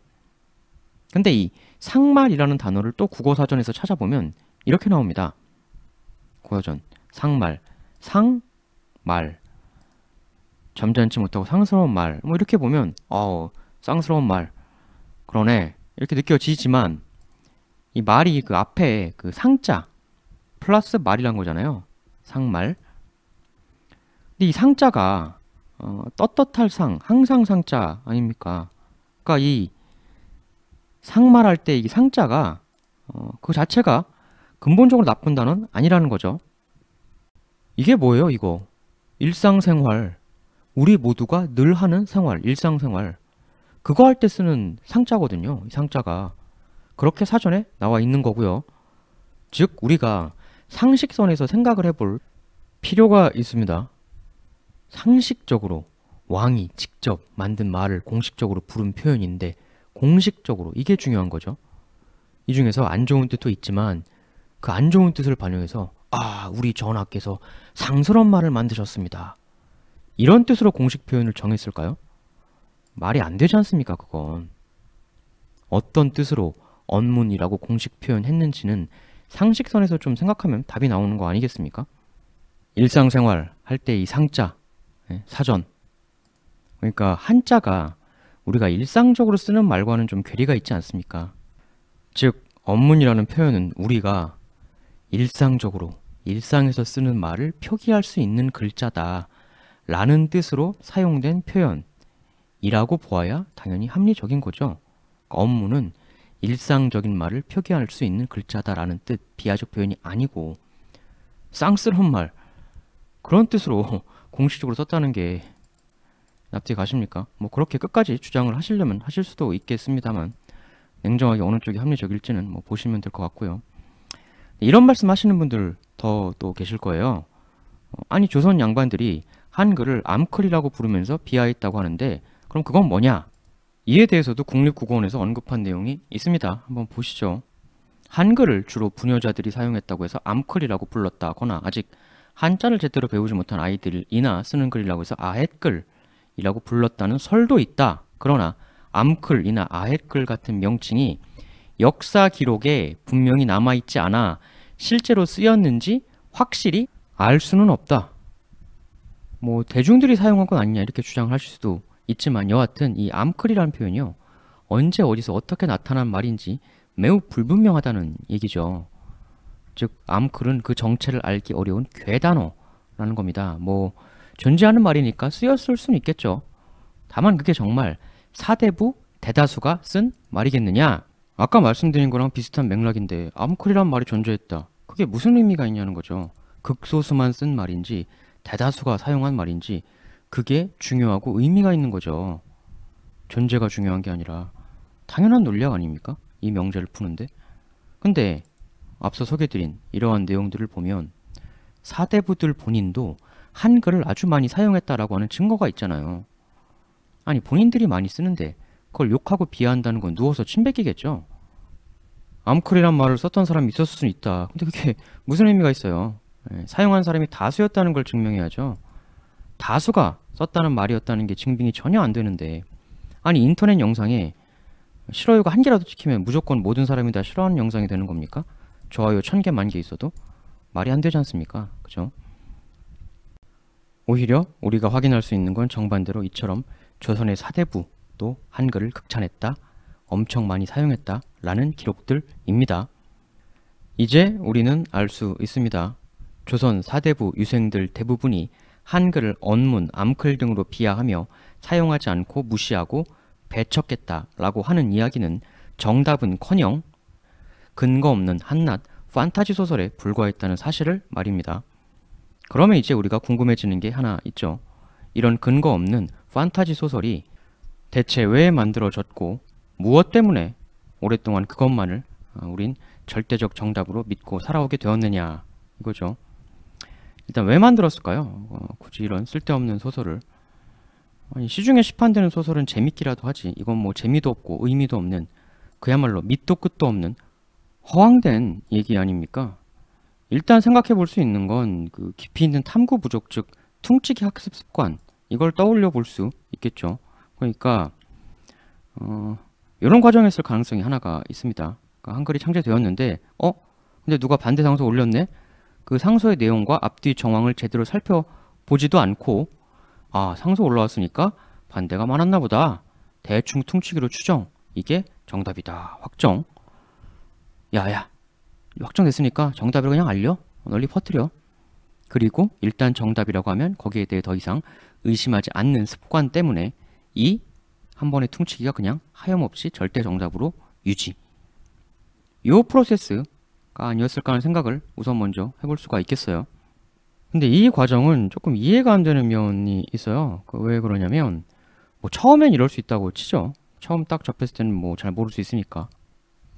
[SPEAKER 1] 근데 이 상말이라는 단어를 또 국어사전에서 찾아보면 이렇게 나옵니다. 국어사전 상말 상 말 점잖지 못하고 상스러운 말뭐 이렇게 보면 어 쌍스러운 말 그러네 이렇게 느껴지지만 이 말이 그 앞에 그 상자 플러스 말이란 거잖아요 상말 근데 이 상자가 어, 떳떳할 상 항상 상자 아닙니까 그러니까 이 상말할 때 이 상자가 어, 그 자체가 근본적으로 나쁜 단어는 아니라는 거죠 이게 뭐예요 이거 일상생활 우리 모두가 늘 하는 생활 일상생활 그거 할 때 쓰는 상자거든요. 이 상자가 그렇게 사전에 나와 있는 거고요. 즉 우리가 상식선에서 생각을 해볼 필요가 있습니다. 상식적으로 왕이 직접 만든 말을 공식적으로 부른 표현인데 공식적으로 이게 중요한 거죠. 이 중에서 안 좋은 뜻도 있지만 그 안 좋은 뜻을 반영해서 아 우리 전하께서 상스러운 말을 만드셨습니다. 이런 뜻으로 공식 표현을 정했을까요? 말이 안 되지 않습니까, 그건. 어떤 뜻으로 언문이라고 공식 표현했는지는 상식선에서 좀 생각하면 답이 나오는 거 아니겠습니까? 일상생활 할 때 이 상자, 예, 사전. 그러니까 한자가 우리가 일상적으로 쓰는 말과는 좀 괴리가 있지 않습니까? 즉, 언문이라는 표현은 우리가 일상적으로, 일상에서 쓰는 말을 표기할 수 있는 글자다 라는 뜻으로 사용된 표현 이라고 보아야 당연히 합리적인 거죠. 그러니까 업무는 일상적인 말을 표기할 수 있는 글자다라는 뜻 비하적 표현이 아니고 쌍스러운 말 그런 뜻으로 공식적으로 썼다는 게 납득이 가십니까? 뭐 그렇게 끝까지 주장을 하시려면 하실 수도 있겠습니다만 냉정하게 어느 쪽이 합리적일지는 뭐 보시면 될 것 같고요. 네, 이런 말씀 하시는 분들 더 또 계실 거예요. 어, 아니 조선 양반들이 한글을 암클이라고 부르면서 비하했다고 하는데 그럼 그건 뭐냐? 이에 대해서도 국립국어원에서 언급한 내용이 있습니다. 한번 보시죠. 한글을 주로 부녀자들이 사용했다고 해서 암클이라고 불렀다거나 아직 한자를 제대로 배우지 못한 아이들이나 쓰는 글이라고 해서 아랫글이라고 불렀다는 설도 있다. 그러나 암클이나 아랫글 같은 명칭이 역사 기록에 분명히 남아있지 않아 실제로 쓰였는지 확실히 알 수는 없다. 뭐 대중들이 사용한 건 아니냐 이렇게 주장을 하실 수도 있지만 여하튼 이 암클이라는 표현이요. 언제 어디서 어떻게 나타난 말인지 매우 불분명하다는 얘기죠. 즉 암클은 그 정체를 알기 어려운 괴단어라는 겁니다. 뭐 존재하는 말이니까 쓰였을 수는 있겠죠. 다만 그게 정말 사대부 대다수가 쓴 말이겠느냐? 아까 말씀드린 거랑 비슷한 맥락인데 암클이란 말이 존재했다. 그게 무슨 의미가 있냐는 거죠. 극소수만 쓴 말인지 대다수가 사용한 말인지 그게 중요하고 의미가 있는 거죠. 존재가 중요한 게 아니라 당연한 논리학 아닙니까? 이 명제를 푸는데. 근데 앞서 소개드린 이러한 내용들을 보면 사대부들 본인도 한글을 아주 많이 사용했다라고 하는 증거가 있잖아요. 아니 본인들이 많이 쓰는데 그걸 욕하고 비하한다는 건 누워서 침뱉기겠죠. 암클이란 말을 썼던 사람이 있었을 수는 있다. 근데 그게 무슨 의미가 있어요. 예, 사용한 사람이 다수였다는 걸 증명해야죠. 다수가 썼다는 말이었다는 게 증빙이 전혀 안 되는데 아니 인터넷 영상에 싫어요가 한 개라도 찍히면 무조건 모든 사람이 다 싫어하는 영상이 되는 겁니까? 좋아요 천 개, 만 개 있어도 말이 안 되지 않습니까? 그죠? 오히려 우리가 확인할 수 있는 건 정반대로 이처럼 조선의 사대부도 한글을 극찬했다, 엄청 많이 사용했다 라는 기록들입니다. 이제 우리는 알 수 있습니다. 조선 사대부 유생들 대부분이 한글을 언문, 암클 등으로 비하하며 사용하지 않고 무시하고 배척했다라고 하는 이야기는 정답은커녕 근거 없는 한낱 판타지 소설에 불과했다는 사실을 말입니다. 그러면 이제 우리가 궁금해지는 게 하나 있죠. 이런 근거 없는 판타지 소설이 대체 왜 만들어졌고 무엇 때문에 오랫동안 그것만을 어, 우린 절대적 정답으로 믿고 살아오게 되었느냐 이거죠. 일단 왜 만들었을까요? 어, 굳이 이런 쓸데없는 소설을 아니, 시중에 시판되는 소설은 재밌기라도 하지 이건 뭐 재미도 없고 의미도 없는 그야말로 밑도 끝도 없는 허황된 얘기 아닙니까? 일단 생각해 볼 수 있는 건 그 깊이 있는 탐구 부족 즉 퉁치기 학습 습관 이걸 떠올려 볼 수 있겠죠. 그러니까 어, 이런 과정에 있을 가능성이 하나가 있습니다. 그러니까 한글이 창제되었는데 어? 근데 누가 반대 상소 올렸네? 그 상소의 내용과 앞뒤 정황을 제대로 살펴보지도 않고 아 상소 올라왔으니까 반대가 많았나 보다 대충 퉁치기로 추정 이게 정답이다 확정 야야 확정됐으니까 정답을 그냥 알려 널리 퍼뜨려 그리고 일단 정답이라고 하면 거기에 대해 더 이상 의심하지 않는 습관 때문에 이 한 번의 퉁치기가 그냥 하염없이 절대 정답으로 유지 요 프로세스 아니었을까 하는 생각을 우선 먼저 해볼 수가 있겠어요. 근데 이 과정은 조금 이해가 안 되는 면이 있어요. 그 왜 그러냐면 뭐 처음엔 이럴 수 있다고 치죠. 처음 딱 접했을 때는 뭐 잘 모를 수 있으니까.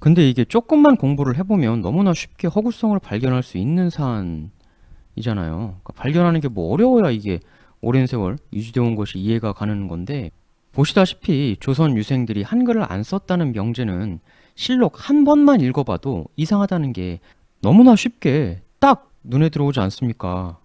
[SPEAKER 1] 근데 이게 조금만 공부를 해보면 너무나 쉽게 허구성을 발견할 수 있는 사안이잖아요. 그러니까 발견하는 게 뭐 어려워야 이게 오랜 세월 유지되어 온 것이 이해가 가는 건데 보시다시피 조선 유생들이 한글을 안 썼다는 명제는 실록 한 번만 읽어봐도 이상하다는 게 너무나 쉽게 딱 눈에 들어오지 않습니까?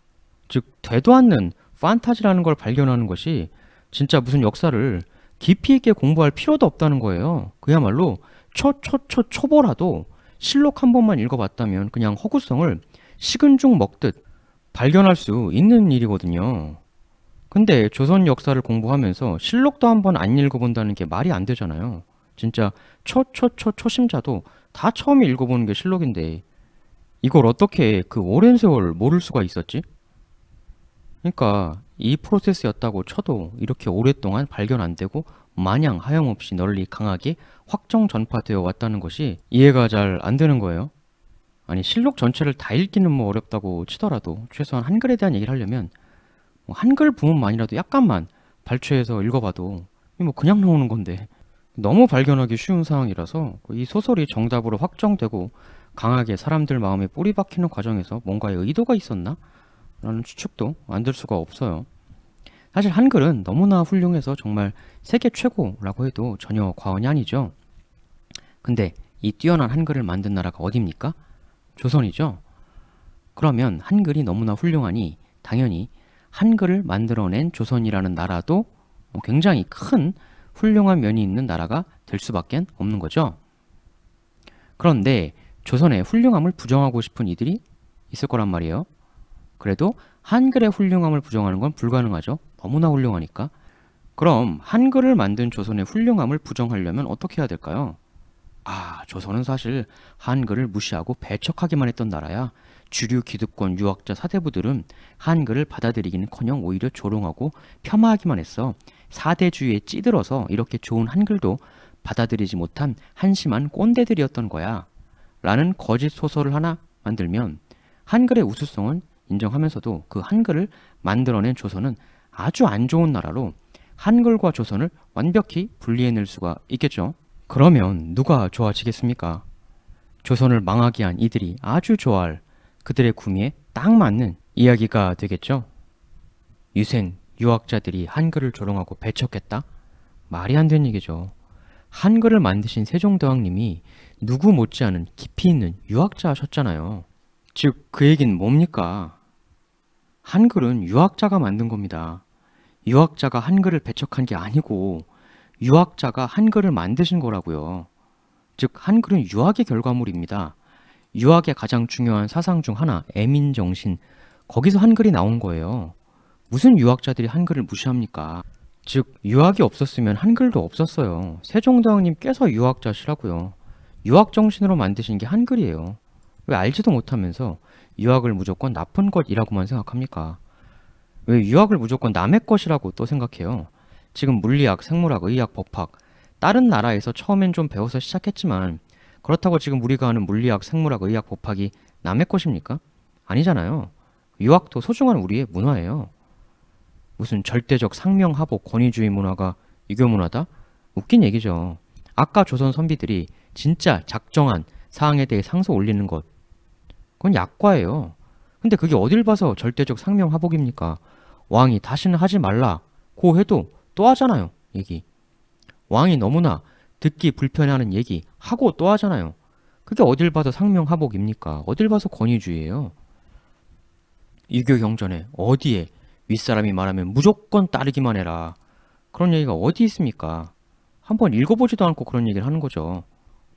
[SPEAKER 1] 즉, 되도 않는 판타지라는 걸 발견하는 것이 진짜 무슨 역사를 깊이 있게 공부할 필요도 없다는 거예요. 그야말로 초초초 초보라도 실록 한 번만 읽어봤다면 그냥 허구성을 식은 죽 먹듯 발견할 수 있는 일이거든요. 근데 조선 역사를 공부하면서 실록도 한 번 안 읽어본다는 게 말이 안 되잖아요. 진짜 초초초 초심자도 다 처음 읽어보는 게 실록인데 이걸 어떻게 그 오랜 세월 모를 수가 있었지? 그러니까 이 프로세스였다고 쳐도 이렇게 오랫동안 발견 안 되고 마냥 하염없이 널리 강하게 확정 전파되어 왔다는 것이 이해가 잘 안 되는 거예요. 아니 실록 전체를 다 읽기는 뭐 어렵다고 치더라도 최소한 한글에 대한 얘기를 하려면 뭐 한글 부문만이라도 약간만 발췌해서 읽어봐도 뭐 그냥 나오는 건데 너무 발견하기 쉬운 상황이라서 이 소설이 정답으로 확정되고 강하게 사람들 마음에 뿌리 박히는 과정에서 뭔가의 의도가 있었나? 라는 추측도 만들 수가 없어요. 사실 한글은 너무나 훌륭해서 정말 세계 최고라고 해도 전혀 과언이 아니죠. 근데 이 뛰어난 한글을 만든 나라가 어딥니까 조선이죠. 그러면 한글이 너무나 훌륭하니 당연히 한글을 만들어낸 조선이라는 나라도 뭐 굉장히 큰 훌륭한 면이 있는 나라가 될 수밖에 없는 거죠. 그런데 조선의 훌륭함을 부정하고 싶은 이들이 있을 거란 말이에요. 그래도 한글의 훌륭함을 부정하는 건 불가능하죠. 너무나 훌륭하니까. 그럼 한글을 만든 조선의 훌륭함을 부정하려면 어떻게 해야 될까요? 아, 조선은 사실 한글을 무시하고 배척하기만 했던 나라야. 주류 기득권 유학자 사대부들은 한글을 받아들이기는커녕 오히려 조롱하고 폄하하기만 했어. 사대주의에 찌들어서 이렇게 좋은 한글도 받아들이지 못한 한심한 꼰대들이었던 거야. 라는 거짓 소설을 하나 만들면 한글의 우수성은 인정하면서도 그 한글을 만들어낸 조선은 아주 안 좋은 나라로 한글과 조선을 완벽히 분리해낼 수가 있겠죠. 그러면 누가 좋아지겠습니까? 조선을 망하게 한 이들이 아주 좋아할 그들의 구미에 딱 맞는 이야기가 되겠죠. 유센 유학자들이 한글을 조롱하고 배척했다? 말이 안 되는 얘기죠. 한글을 만드신 세종대왕님이 누구 못지않은 깊이 있는 유학자셨잖아요. 즉, 그 얘기는 뭡니까? 한글은 유학자가 만든 겁니다. 유학자가 한글을 배척한 게 아니고 유학자가 한글을 만드신 거라고요. 즉, 한글은 유학의 결과물입니다. 유학의 가장 중요한 사상 중 하나, 애민정신. 거기서 한글이 나온 거예요. 무슨 유학자들이 한글을 무시합니까? 즉 유학이 없었으면 한글도 없었어요. 세종대왕님께서 유학자시라고요. 유학 정신으로 만드신 게 한글이에요. 왜 알지도 못하면서 유학을 무조건 나쁜 것이라고만 생각합니까? 왜 유학을 무조건 남의 것이라고 또 생각해요? 지금 물리학, 생물학, 의학, 법학 다른 나라에서 처음엔 좀 배워서 시작했지만 그렇다고 지금 우리가 하는 물리학, 생물학, 의학, 법학이 남의 것입니까? 아니잖아요. 유학도 소중한 우리의 문화예요. 무슨 절대적 상명하복 권위주의 문화가 유교 문화다? 웃긴 얘기죠. 아까 조선 선비들이 진짜 작정한 사항에 대해 상소 올리는 것 그건 약과예요. 근데 그게 어딜 봐서 절대적 상명하복입니까? 왕이 다시는 하지 말라 고 해도 또 하잖아요. 얘기. 왕이 너무나 듣기 불편해하는 얘기 하고 또 하잖아요. 그게 어딜 봐서 상명하복입니까? 어딜 봐서 권위주의예요. 유교 경전에 어디에 윗사람이 말하면 무조건 따르기만 해라. 그런 얘기가 어디 있습니까? 한번 읽어보지도 않고 그런 얘기를 하는 거죠.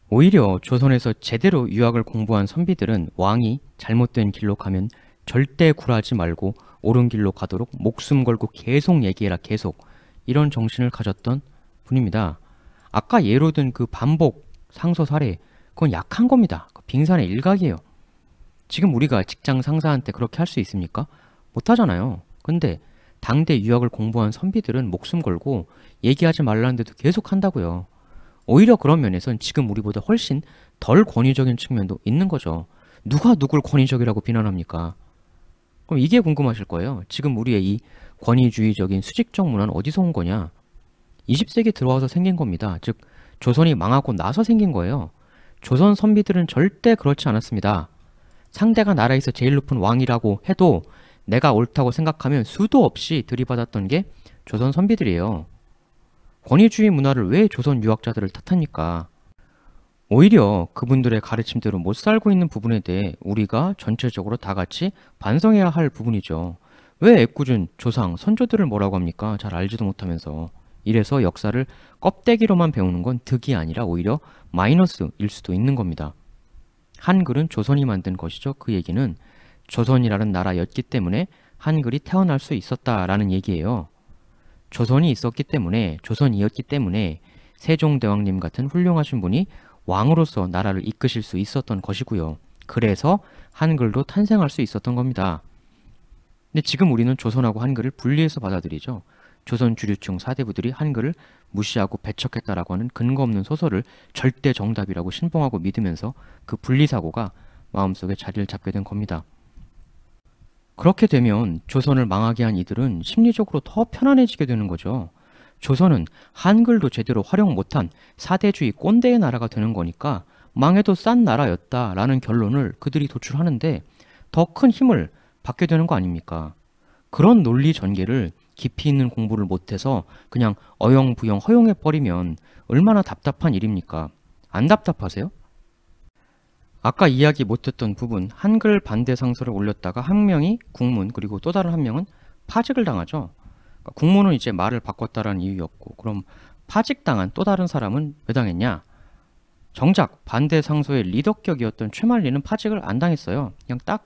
[SPEAKER 1] 오히려 조선에서 제대로 유학을 공부한 선비들은 왕이 잘못된 길로 가면 절대 굴하지 말고 옳은 길로 가도록 목숨 걸고 계속 얘기해라 계속 이런 정신을 가졌던 분입니다. 아까 예로 든 그 반복 상서 사례 그건 약한 겁니다. 그 빙산의 일각이에요. 지금 우리가 직장 상사한테 그렇게 할 수 있습니까? 못하잖아요. 근데 당대 유학을 공부한 선비들은 목숨 걸고 얘기하지 말라는데도 계속 한다고요. 오히려 그런 면에선 지금 우리보다 훨씬 덜 권위적인 측면도 있는 거죠. 누가 누굴 권위적이라고 비난합니까? 그럼 이게 궁금하실 거예요. 지금 우리의 이 권위주의적인 수직적 문화는 어디서 온 거냐? 20세기 들어와서 생긴 겁니다. 즉 조선이 망하고 나서 생긴 거예요. 조선 선비들은 절대 그렇지 않았습니다. 상대가 나라에서 제일 높은 왕이라고 해도 내가 옳다고 생각하면 수도 없이 들이받았던 게 조선 선비들이에요. 권위주의 문화를 왜 조선 유학자들을 탓합니까? 오히려 그분들의 가르침대로 못 살고 있는 부분에 대해 우리가 전체적으로 다 같이 반성해야 할 부분이죠. 왜 애꿎은 조상, 선조들을 뭐라고 합니까? 잘 알지도 못하면서. 이래서 역사를 껍데기로만 배우는 건 득이 아니라 오히려 마이너스일 수도 있는 겁니다. 한글은 조선이 만든 것이죠. 그 얘기는 조선이라는 나라였기 때문에 한글이 태어날 수 있었다라는 얘기예요. 조선이 있었기 때문에 조선이었기 때문에 세종대왕님 같은 훌륭하신 분이 왕으로서 나라를 이끄실 수 있었던 것이고요. 그래서 한글도 탄생할 수 있었던 겁니다. 근데 지금 우리는 조선하고 한글을 분리해서 받아들이죠. 조선 주류층 사대부들이 한글을 무시하고 배척했다라고 하는 근거 없는 소설을 절대 정답이라고 신봉하고 믿으면서 그 분리사고가 마음속에 자리를 잡게 된 겁니다. 그렇게 되면 조선을 망하게 한 이들은 심리적으로 더 편안해지게 되는 거죠. 조선은 한글도 제대로 활용 못한 사대주의 꼰대의 나라가 되는 거니까 망해도 싼 나라였다라는 결론을 그들이 도출하는데 더 큰 힘을 받게 되는 거 아닙니까? 그런 논리 전개를 깊이 있는 공부를 못해서 그냥 어영부영 허용해버리면 얼마나 답답한 일입니까? 안 답답하세요? 아까 이야기 못했던 부분 한글 반대 상소를 올렸다가 한 명이 국문 그리고 또 다른 한 명은 파직을 당하죠. 그러니까 국문은 이제 말을 바꿨다라는 이유였고 그럼 파직당한 또 다른 사람은 왜 당했냐? 정작 반대 상소의 리더격이었던 최만리는 파직을 안 당했어요. 그냥 딱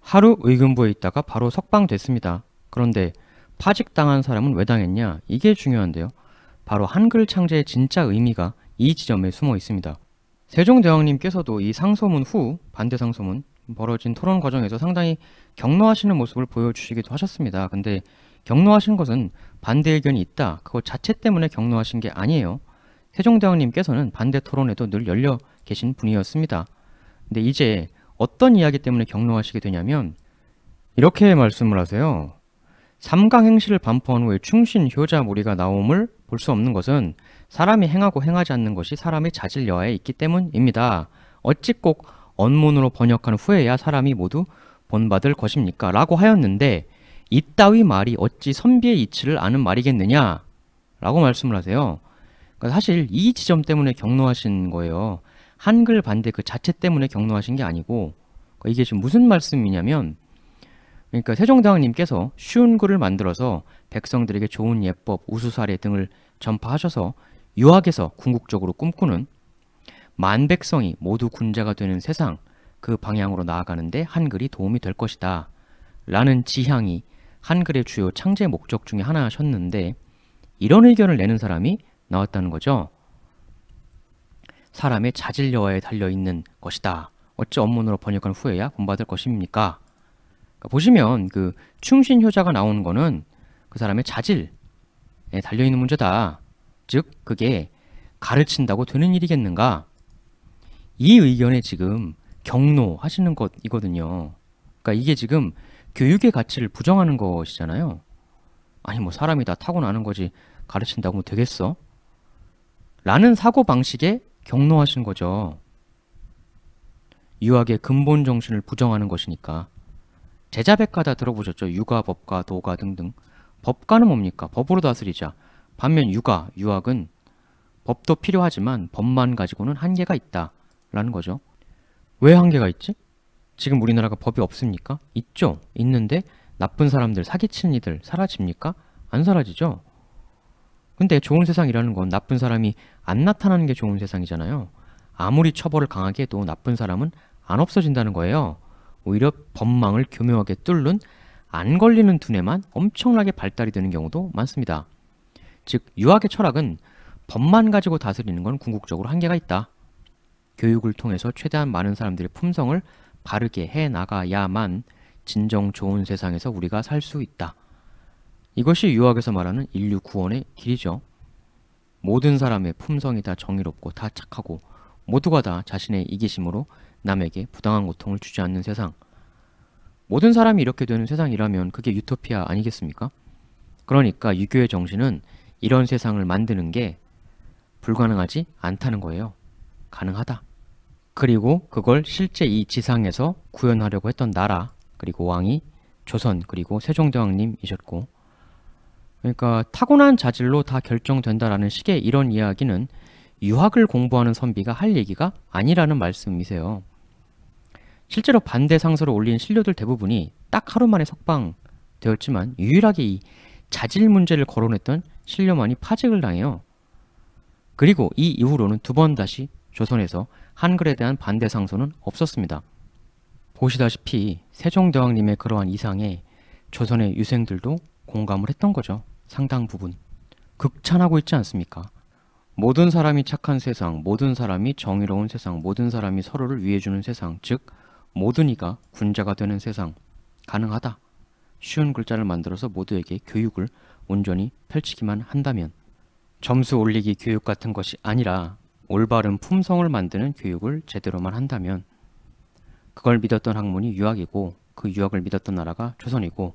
[SPEAKER 1] 하루 의금부에 있다가 바로 석방됐습니다. 그런데 파직당한 사람은 왜 당했냐? 이게 중요한데요. 바로 한글 창제의 진짜 의미가 이 지점에 숨어 있습니다. 세종대왕님께서도 이 상소문 후 반대 상소문 벌어진 토론 과정에서 상당히 격노하시는 모습을 보여주시기도 하셨습니다. 근데 격노하신 것은 반대 의견이 있다. 그거 자체 때문에 격노하신게 아니에요. 세종대왕님께서는 반대 토론에도 늘 열려 계신 분이었습니다. 근데 이제 어떤 이야기 때문에 격노하시게 되냐면 이렇게 말씀을 하세요. 삼강행실을 반포한 후에 충신 효자 무리가 나옴을 볼 수 없는 것은 사람이 행하고 행하지 않는 것이 사람의 자질 여하에 있기 때문입니다. 어찌 꼭 언문으로 번역한 후에야 사람이 모두 본받을 것입니까? 라고 하였는데 이따위 말이 어찌 선비의 이치를 아는 말이겠느냐? 라고 말씀을 하세요. 그러니까 사실 이 지점 때문에 경로하신 거예요. 한글 반대 그 자체 때문에 경로하신 게 아니고 그러니까 이게 지금 무슨 말씀이냐면 그러니까 세종대왕님께서 쉬운 글을 만들어서 백성들에게 좋은 예법, 우수사례 등을 전파하셔서 유학에서 궁극적으로 꿈꾸는 만백성이 모두 군자가 되는 세상 그 방향으로 나아가는데 한글이 도움이 될 것이다. 라는 지향이 한글의 주요 창제 목적 중에 하나셨는데 이런 의견을 내는 사람이 나왔다는 거죠. 사람의 자질여하에 달려있는 것이다. 어찌 업문으로 번역한 후에야 본받을 것입니까 그러니까 보시면 그 충신효자가 나오는 거는 그 사람의 자질에 달려있는 문제다. 즉 그게 가르친다고 되는 일이겠는가? 이 의견에 지금 경로하시는 것이거든요. 그러니까 이게 지금 교육의 가치를 부정하는 것이잖아요. 아니 뭐 사람이 다 타고나는 거지 가르친다고 뭐 되겠어? 라는 사고방식에 경로하신 거죠. 유학의 근본 정신을 부정하는 것이니까. 제자백과 다 들어보셨죠? 유가, 법과, 도가 등등. 법과는 뭡니까? 법으로 다스리자. 반면 육아, 유학은 법도 필요하지만 법만 가지고는 한계가 있다 라는 거죠. 왜 한계가 있지? 지금 우리나라가 법이 없습니까? 있죠. 있는데 나쁜 사람들, 사기치는 이들 사라집니까? 안 사라지죠. 근데 좋은 세상이라는 건 나쁜 사람이 안 나타나는 게 좋은 세상이잖아요. 아무리 처벌을 강하게 해도 나쁜 사람은 안 없어진다는 거예요. 오히려 법망을 교묘하게 뚫는 안 걸리는 두뇌만 엄청나게 발달이 되는 경우도 많습니다. 즉 유학의 철학은 법만 가지고 다스리는 건 궁극적으로 한계가 있다. 교육을 통해서 최대한 많은 사람들의 품성을 바르게 해 나가야만 진정 좋은 세상에서 우리가 살 수 있다. 이것이 유학에서 말하는 인류 구원의 길이죠. 모든 사람의 품성이 다 정의롭고 다 착하고 모두가 다 자신의 이기심으로 남에게 부당한 고통을 주지 않는 세상. 모든 사람이 이렇게 되는 세상이라면 그게 유토피아 아니겠습니까? 그러니까 유교의 정신은 이런 세상을 만드는 게 불가능하지 않다는 거예요. 가능하다. 그리고 그걸 실제 이 지상에서 구현하려고 했던 나라 그리고 왕이 조선 그리고 세종대왕님이셨고 그러니까 타고난 자질로 다 결정된다라는 식의 이런 이야기는 유학을 공부하는 선비가 할 얘기가 아니라는 말씀이세요. 실제로 반대 상서를 올린 신료들 대부분이 딱 하루 만에 석방되었지만 유일하게 이 자질 문제를 거론했던 신료만이 파직을 당해요. 그리고 이 이후로는 두 번 다시 조선에서 한글에 대한 반대 상소는 없었습니다. 보시다시피 세종대왕님의 그러한 이상에 조선의 유생들도 공감을 했던 거죠. 상당 부분. 극찬하고 있지 않습니까? 모든 사람이 착한 세상, 모든 사람이 정의로운 세상, 모든 사람이 서로를 위해주는 세상, 즉 모든 이가 군자가 되는 세상, 가능하다. 쉬운 글자를 만들어서 모두에게 교육을 온전히 펼치기만 한다면 점수 올리기 교육 같은 것이 아니라 올바른 품성을 만드는 교육을 제대로만 한다면 그걸 믿었던 학문이 유학이고 그 유학을 믿었던 나라가 조선이고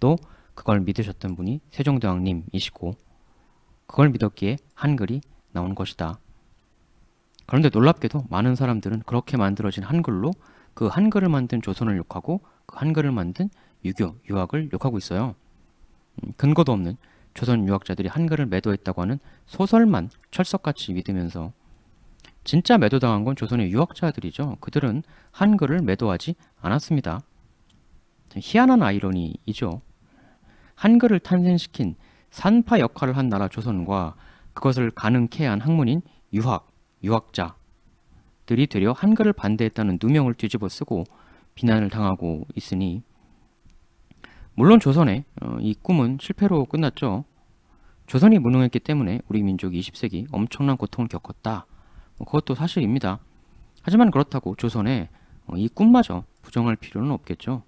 [SPEAKER 1] 또 그걸 믿으셨던 분이 세종대왕님이시고 그걸 믿었기에 한글이 나온 것이다. 그런데 놀랍게도 많은 사람들은 그렇게 만들어진 한글로 그 한글을 만든 조선을 욕하고 그 한글을 만든 유교, 유학을 욕하고 있어요. 근거도 없는 조선 유학자들이 한글을 매도했다고 하는 소설만 철석같이 믿으면서 진짜 매도당한 건 조선의 유학자들이죠. 그들은 한글을 매도하지 않았습니다. 희한한 아이러니이죠. 한글을 탄생시킨 산파 역할을 한 나라 조선과 그것을 가능케 한 학문인 유학, 유학자들이 되려 한글을 반대했다는 누명을 뒤집어 쓰고 비난을 당하고 있으니 물론 조선의 어, 이 꿈은 실패로 끝났죠. 조선이 무능했기 때문에 우리 민족이 20세기 엄청난 고통을 겪었다. 뭐 그것도 사실입니다. 하지만 그렇다고 조선의이 어, 꿈마저 부정할 필요는 없겠죠.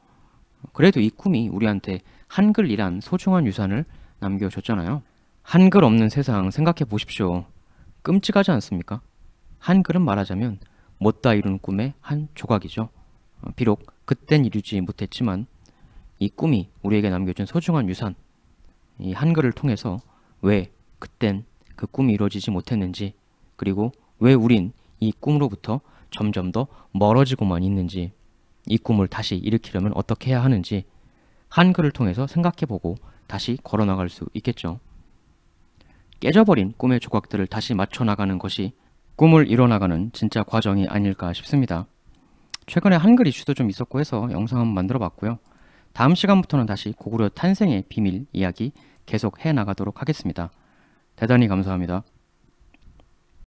[SPEAKER 1] 그래도 이 꿈이 우리한테 한글이란 소중한 유산을 남겨줬잖아요. 한글 없는 세상 생각해 보십시오. 끔찍하지 않습니까? 한글은 말하자면 못다 이룬 꿈의 한 조각이죠. 어, 비록 그땐 이루지 못했지만 이 꿈이 우리에게 남겨준 소중한 유산, 이 한글을 통해서 왜 그땐 그 꿈이 이루어지지 못했는지, 그리고 왜 우린 이 꿈으로부터 점점 더 멀어지고만 있는지, 이 꿈을 다시 일으키려면 어떻게 해야 하는지, 한글을 통해서 생각해보고 다시 걸어나갈 수 있겠죠. 깨져버린 꿈의 조각들을 다시 맞춰나가는 것이 꿈을 이뤄나가는 진짜 과정이 아닐까 싶습니다. 최근에 한글 이슈도 좀 있었고 해서 영상 한번 만들어 봤고요. 다음 시간부터는 다시 고구려 탄생의 비밀 이야기 계속 해 나가도록 하겠습니다. 대단히 감사합니다.